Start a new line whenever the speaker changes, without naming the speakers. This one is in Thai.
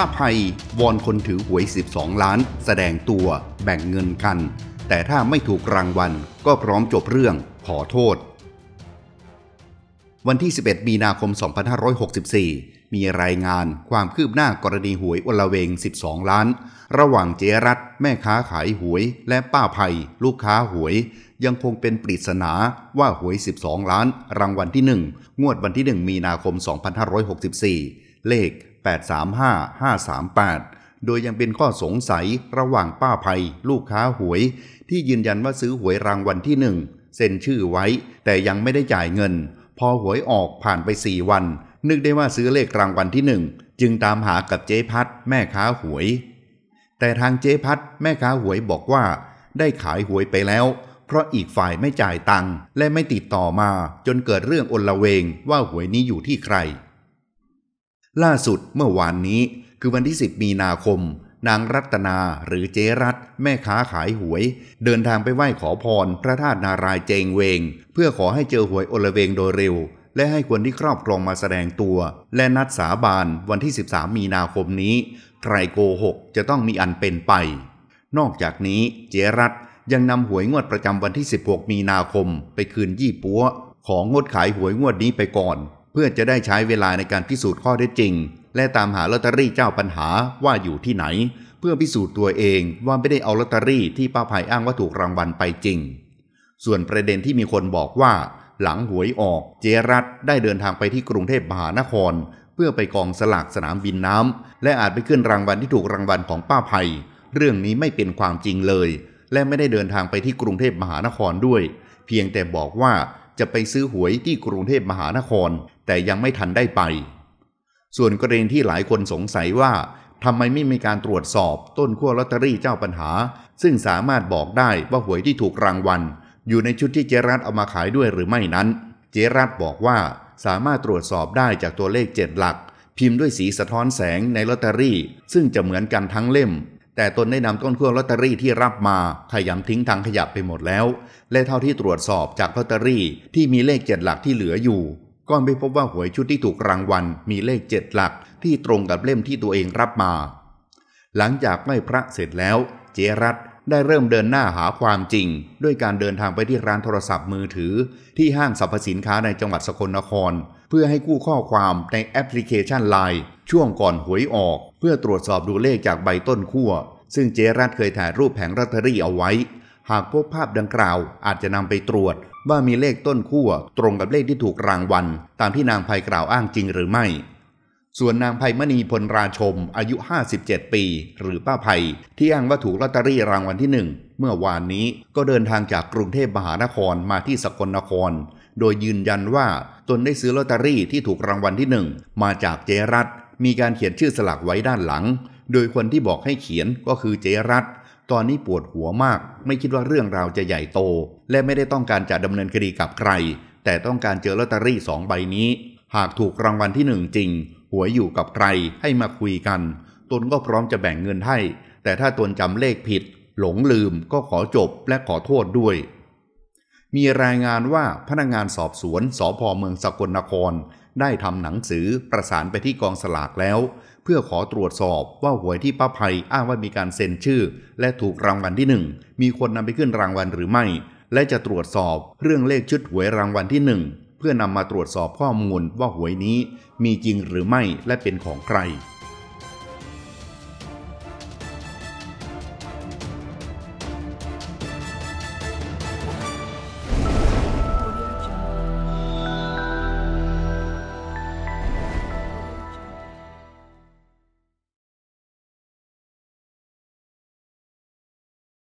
ป้าภัยวอนคนถือหวย 12 ล้าน แสดงตัวแบ่งเงินกัน แต่ถ้าไม่ถูกรางวัลก็พร้อมจบเรื่อง ขอโทษ วันที่ 11มีนาคม 2564 มีรายงานความคืบหน้ากรณีหวยอลเวง 12 ล้าน ระหว่างเจรัตแม่ค้าขายหวย และป้าภัย ลูกค้าหวย ยังคงเป็นปริศนาว่าหวย 12 ล้าน รางวัลที่ 1 งวดวันที่ 1มีนาคม2564เลข835538 โดยยังเป็นข้อสงสัยระหว่างป้าภัยลูกค้าหวย ที่ยืนยันว่าซื้อหวยรางวัลที่หนึ่งเซ็นชื่อไว้แต่ยังไม่ได้จ่ายเงิน พอหวยออกผ่านไป 4 วัน นึกได้ว่าซื้อเลขรางวัลที่หนึ่งจึงตามหากับเจ๊พัดแม่ค้าหวย แต่ทางเจ๊พัดแม่ค้าหวยบอกว่า ได้ขายหวยไปแล้ว เพราะอีกฝ่ายไม่จ่ายตังค์และไม่ติดต่อมาจนเกิดเรื่องอนละเวงว่าหวยนี้อยู่ที่ใครล่าสุดเมื่อวานนี้คือวันที่ 10 มีนาคม นางรัตนาหรือเจรัตแม่ค้าขายหวย เดินทางไปไหว้ขอพร พระธาตุนารายเจงเวง เพื่อขอให้เจอหวยโอลเวงโดยเร็ว และให้คนที่ครอบครองมาแสดงตัว และนัดสาบาน วันที่ 13 มีนาคมนี้ใครโกหก จะต้องมีอันเป็นไป นอกจากนี้เจรัตยังนำหวยงวดประจำวันที่ 16 มีนาคมไปคืนยี่ปัวของงดขายหวยงวดนี้ไปก่อนเพื่อจะได้ใช้เวลาในการพิสูจน์ข้อเท็จจริง และตามหาลอตเตอรี่เจ้าปัญหาว่าอยู่ที่ไหน เพื่อพิสูจน์ตัวเองว่าไม่ได้เอาลอตเตอรี่ที่ป้าภัยอ้างว่าถูกรางวัลไปจริง ส่วนประเด็นที่มีคนบอกว่า หลังหวยออกเจรัตได้เดินทางไปที่กรุงเทพมหานคร เพื่อไปกองสลากสนามบินน้ำและอาจไปขึ้นรางวัลที่ถูกรางวัลของป้าภัย เรื่องนี้ไม่เป็นความจริงเลย และไม่ได้เดินทางไปที่กรุงเทพมหานครด้วย เพียงแต่บอกว่าจะไปซื้อหวยที่กรุงเทพมหานคร แต่ยังไม่ทันได้ไป ส่วนกรณีที่หลายคนสงสัยว่าทำไมไม่มีการตรวจสอบต้นขั้วลอตเตอรี่เจ้าปัญหา ซึ่งสามารถบอกได้ว่าหวยที่ถูกรางวัลอยู่ในชุดที่เจรัตเอามาขายด้วยหรือไม่นั้น เจรัตบอกว่าสามารถตรวจสอบได้จากตัวเลขเจ็ดหลัก พิมพ์ด้วยสีสะท้อนแสงในลอตเตอรี่ ซึ่งจะเหมือนกันทั้งเล่มแต่ตนได้นำต้นขั้วลอตเตอรี่ที่รับมาขยำทิ้งทางขยะไปหมดแล้ว และเท่าที่ตรวจสอบจากลอตเตอรี่ที่มีเลขเจ็ดหลักที่เหลืออยู่ ก็ไม่พบว่าหวยชุดที่ถูกรางวัลมีเลขเจ็ดหลักที่ตรงกับเล่มที่ตัวเองรับมา หลังจากไหว้พระเสร็จแล้ว เจรัตได้เริ่มเดินหน้าหาความจริง ด้วยการเดินทางไปที่ร้านโทรศัพท์มือถือที่ห้างสรรพสินค้าในจังหวัดสกลนคร เพื่อให้กู้ข้อความในแอปพลิเคชันไลน์ช่วงก่อนหวยออก เพื่อตรวจสอบดูเลขจากใบต้นขั้วซึ่งเจรัตเคยถ่ายรูปแผงรัตเตอรี่เอาไว้ หากพบภาพดังกล่าวอาจจะนำไปตรวจว่ามีเลขต้นขั้วตรงกับเลขที่ถูกรางวัลตามที่นางภัยกล่าวอ้างจริงหรือไม่ส่วนนางไพมณีพลราชมอายุ 57 ปี หรือป้าไพที่อ้างว่าถูกลอตเตอรี่รางวัลที่หนึ่งเมื่อวานนี้ก็เดินทางจากกรุงเทพมหานครมาที่สกลนคร โดยยืนยันว่าตนได้ซื้อลอตเตอรี่ที่ถูกรางวัลที่หนึ่งมาจากเจรัตมีการเขียนชื่อสลักไว้ด้านหลัง โดยคนที่บอกให้เขียนก็คือเจรัตตอนนี้ปวดหัวมาก ไม่คิดว่าเรื่องราวจะใหญ่โต และไม่ได้ต้องการจะดำเนินคดีกับใคร แต่ต้องการเจอลอตเตอรี่สองใบนี้หากถูกรางวัลที่หนึ่งจริงหวยอยู่กับใครให้มาคุยกัน ตนก็พร้อมจะแบ่งเงินให้ แต่ถ้าตนจำเลขผิด หลงลืมก็ขอจบและขอโทษด้วย มีรายงานว่าพนักงานสอบสวน สอพอเมืองสกลนคร ได้ทำหนังสือประสานไปที่กองสลากแล้ว เพื่อขอตรวจสอบว่าหวยที่ป้าภัยอ้างว่ามีการเซ็นชื่อ และถูกรางวัลที่หนึ่งมีคนนำไปขึ้นรางวัลหรือไม่ และจะตรวจสอบเรื่องเลขชุดหวยรางวัลที่หนึ่งเพื่อนำมาตรวจสอบข้อมูลว่าหวยนี้มีจริงหรือไม่และเป็นของใคร